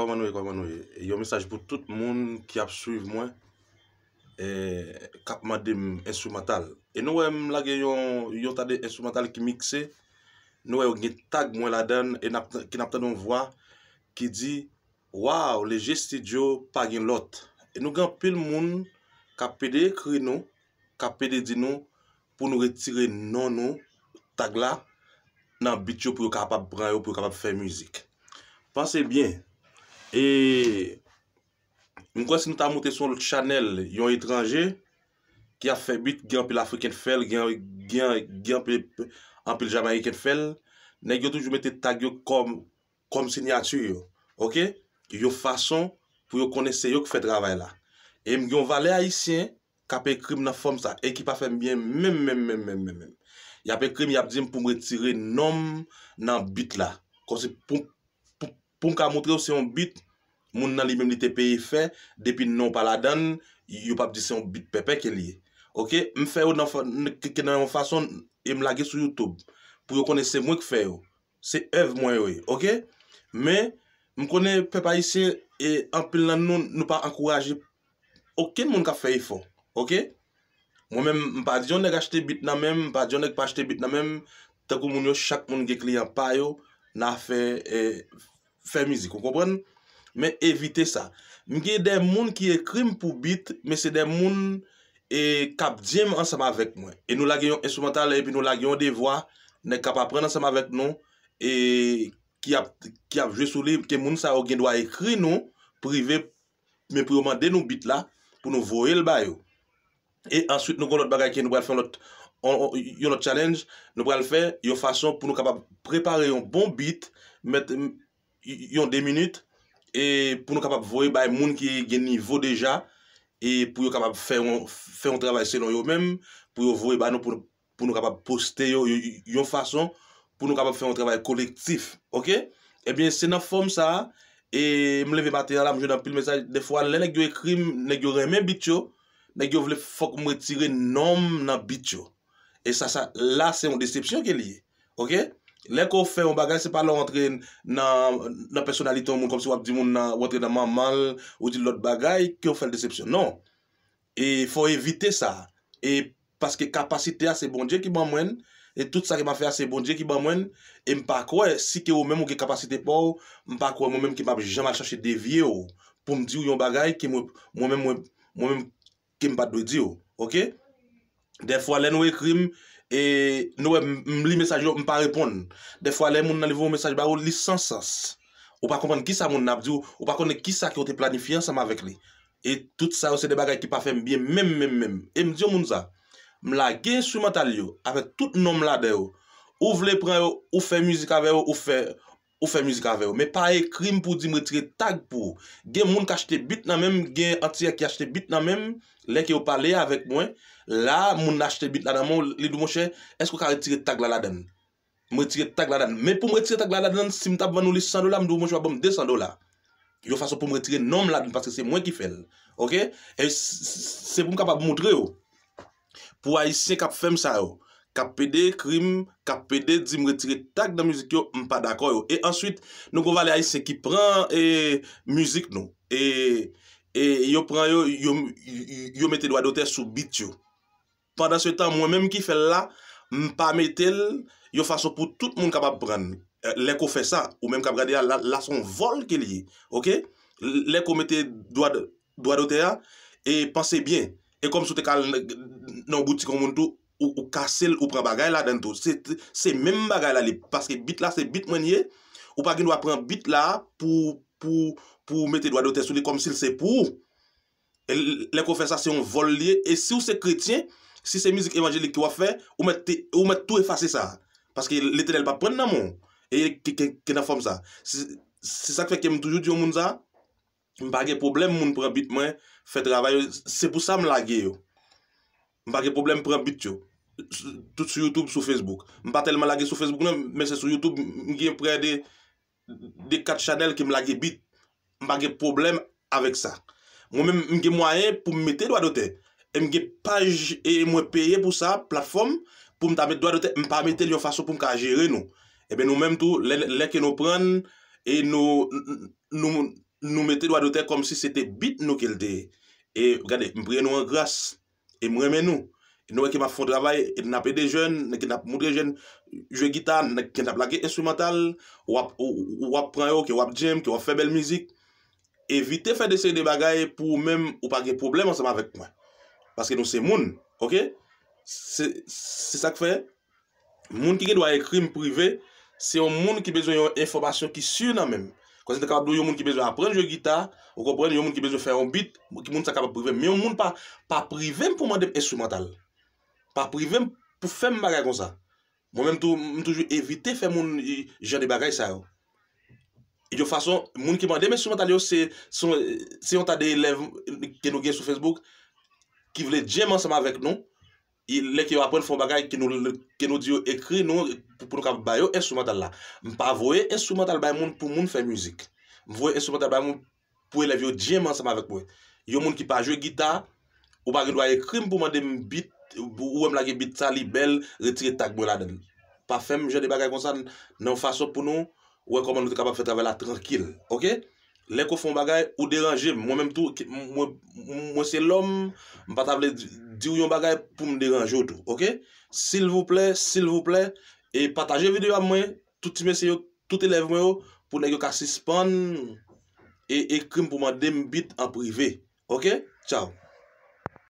Yon mensaj pou tout moun ki ap suive mwen eh, Kap madem instrumental E nou we eh, m lage yon tade instrumental ki mikse Nou we eh, ou gen tag mwen laden E napte nou m vwa Ki di Waw le gesti diyo pagin lot E nou gen pil moun Kapede kri nou Kapede di nou Pou nou retire non nou Tag la Nan bit yo pou yo kapap bray yo Pou yo kapap fè müzik Pense bien E, mwen kwa si nou ta mwote sou l chanel yon etranje, ki a fe bit gen apil afriken fel, gen apil jamaiken fel, ne gyo toujou mwete tag yo kom sinyatu yo, ok? Yo fason pou yo kone se yo ki fe travay la. E mwen gyo valè haisyen, kapè krim nan fòm sa, ekip a fe mbyen mèm mèm mèm mèm mèm mèm. Yapè krim yap di m pou mwetire nom nan bit la, kon se poum. Poun ka moutre ou se yon bit, moun nan li mem li te peye fe, depi nan pala dan, yon pap di se yon bit pepe ke liye. Ok, m fè ou nan fason, yon e lage sou Youtube, pou yon kone se mwen k fè ou. Se ev mwen yoy, e, ok? Me, m kone pepe a yise, an pil nan nou, nou pa an kouraje, ok moun ka fè yifo, ok? Mwen men, m pa diyon neg a chete bit nan men, m pa diyon neg pa chete bit nan men, te kou moun yo chak moun ge kliyan payo, na fe, e... Fè mizik, on kompren, men evite sa. Mwen gen den moun ki ekrim pou bit, men se den moun e kap djem ansama vek mwen. E nou lagyon instrumental, epi nou lagyon de vwa, ne kap apren ansama vek nou, e ki ap jwe sou li, ke moun sa ou gen dwa ekri nou, prive, men privo mande nou bit la, pou nou vwoye l bayo. E answit nou kon lot bagay ki nou brel fè yon lot challenge, nou brel fè yon fasyon pou nou kap ap prepare yon bon bit, met... yon de minute e pou nou kapap vwoye bay moun ki gen nivou deja e pou yon kapap fè yon travay senon yon mèm pou yon vwoye bay nou pou nou kapap poste yon yon fason pou nou kapap fè yon travay kolektif, ok? Ebyen, eh se nan fòm sa, e mleve materyala, mjè nan pil mesaj defwa lè nè gyo ekrim, nè gyo remè bityo nè gyo vle fòk mwè tire nom nan bityo e sa sa, la se yon decepsyon ke liye, ok? Lèk w fè w bagay se pa lò rentre nan personalite w moun Kom si w ap di moun rentre nan man manl W di lòt bagay, kè w fè l' decepsyon Non, e fò evite sa E paske kapasite asè bon diè ki mwen mwen E tout sa ki mwen fè asè bon diè ki mwen mwen E m pa kwe, si ke ou mèm w ke kapasite po M pa kwe mèm ki mwen janm al chache devye ou Pou m diou yon bagay ke mwen mèm wè Mwen mèm ke mwa dwe di ou, ok? Dèfwa lè nou e krim Mwen mwen mwen mwen mwen mwen mwen E nouwe m li mesaj yo m pa repon. Defwa le moun nan li vou m mesaj ba yo li sans sens. Ou pa kompon ki sa moun nabdi yo. Ou pa konnen ki sa ki yo te planifyan sa m avek li. E tout sa yo se de bagay ki pa fe m biye mèm mèm mèm. E m diyo moun za. M la gen sou mental yo. Avek tout nom la de yo. Ou vle pre yo. Ou fe müzik ave yo. Ou fe... Ou fèmizik avè ou. Mè pa e krim pou di mre tire tag pou. Gen moun kache te bit nan mèm. Gen antia ki ache te bit nan mèm. Lè ki ou pale ya avèk mwen. La moun nache te bit nan mèm. Li doun mwòche. Eskou ka retire tag laladen. Mre tire tag laladen. Mè pou mre tire tag laladen. Si mta banou li 100 dola. Mdou mwòche wabon 200 dola. Yo fason pou mre tire nom laladen. Pase se mwen ki fèl. Ok. E se pou mkapa mwotre ou. Pou a yi se kap fèm sa ou. Kapede, krim, kapede, zimretire, tak nan müzik yo, mpa dako yo. E answit, nou kon vali a ese ki pran e, müzik nou. E, e yo pran yo, yo mette doa do tè sou bit yo. Pandan se tan, mwen menm ki fè la, mpa mette yo fason pou tout moun kapap pran. E, lè ko fè sa, ou menm kap gade la, la son vol ke li. Lè ko mette doa do tè ya, e panse bien. E kom sou te kal nan boutik kon moun tou, Ou kase l, ou pran bagay la den to. Se men bagay la li. Paske bit la se bit mwen ye. Ou pa gen wap pran bit la pou, pou, pou mette dwa doten sou li. Kom sil se pou. E le konferansasyon vol li. E si ou se kretien, si se mizik evanjelik ki wap fe, ou mette tou efase sa. Paske lete nel pa pren nan moun. E ke na fom sa. Se sak fe kem toujou diyon moun za. M bagye problem moun pran bit mwen. Fet ravay. Se pou sa m lage yo. M bagye problem pran bit yo. tout sou Youtube, sou Facebook. M pa telman lage sou Facebook nou, men se sou Youtube, m gen pre de de kat chanel ke m lage bit, m bagye problem avek sa. M gen mwaye pou m mette do adote. M gen page e mwen peye pou sa, platform, pou m ta mette do adote, m pa mette lyo faso pou m ka jere nou. Ebe nou menm tou, lèkè nou pren, e nou, nou mette do adote kom si se te bit nou ke lte. E, gade, m pre nou an gras, e m remen nou. Nou e ki ma fon travay e nan ap e de jen, nan ken ap moun de jen, jwe gita, nan ken ap lage ensu mental, wap pran yo, ki wap jem, ki wap fe bel mizik. Evite fè desè yon bagay pou mèm ou pa ge problem anseman vek mwen. Paske nou se moun, ok? Se sak fè, moun ki gen dwa ekrim privè, se yon moun ki bezon yon informasyon ki sune an mèm. Kwa se te kapdou yon moun ki bezon apren jwe gita, yon moun ki bezon fè an bit, moun se kapdou privè, moun moun pa privè m pou mwande ensu mental. Par privèm pou fèm bagay kon sa. Mwen mèm toujou evite fèm moun jè de bagay sa yo. Yo fason, moun ki mande mènsou mental yo se yon ta de lèv kè nou gen sou Facebook, ki vle djèm ansama vek nou, lèk yo apwen fèm bagay kè nou diyo ekri nou pou nou kap bayo, ensou mental la. Mwen pa vwe ensou mental bay moun pou moun fèm müzik. Mwen vwe ensou mental bay moun pou lèv yo djèm ansama vek mwen. Yo moun ki pa jwe gita, ou bagay lwa ekri moun pou mande moun bit, Ou wèm lage bit sa li bel Retire tak bo la den Pa fèm jè de bagay kon sa Nan fà so pou nou Ou wèkoman nou te kapap fè travè la tranquil Ok Lèkou fèm bagay Ou deranjèm Mwen mèm tou Mwen sè lòm Mwen patavlè Diyou yon bagay Poun deranjè ou tou Ok Sil vouplè Sil vouplè E patajè videyo a mwen Touti mè sè yo Touti lèv mè yo Pounèk yo kassi span E ekrim pou mè dem bit An privè Ok Tchao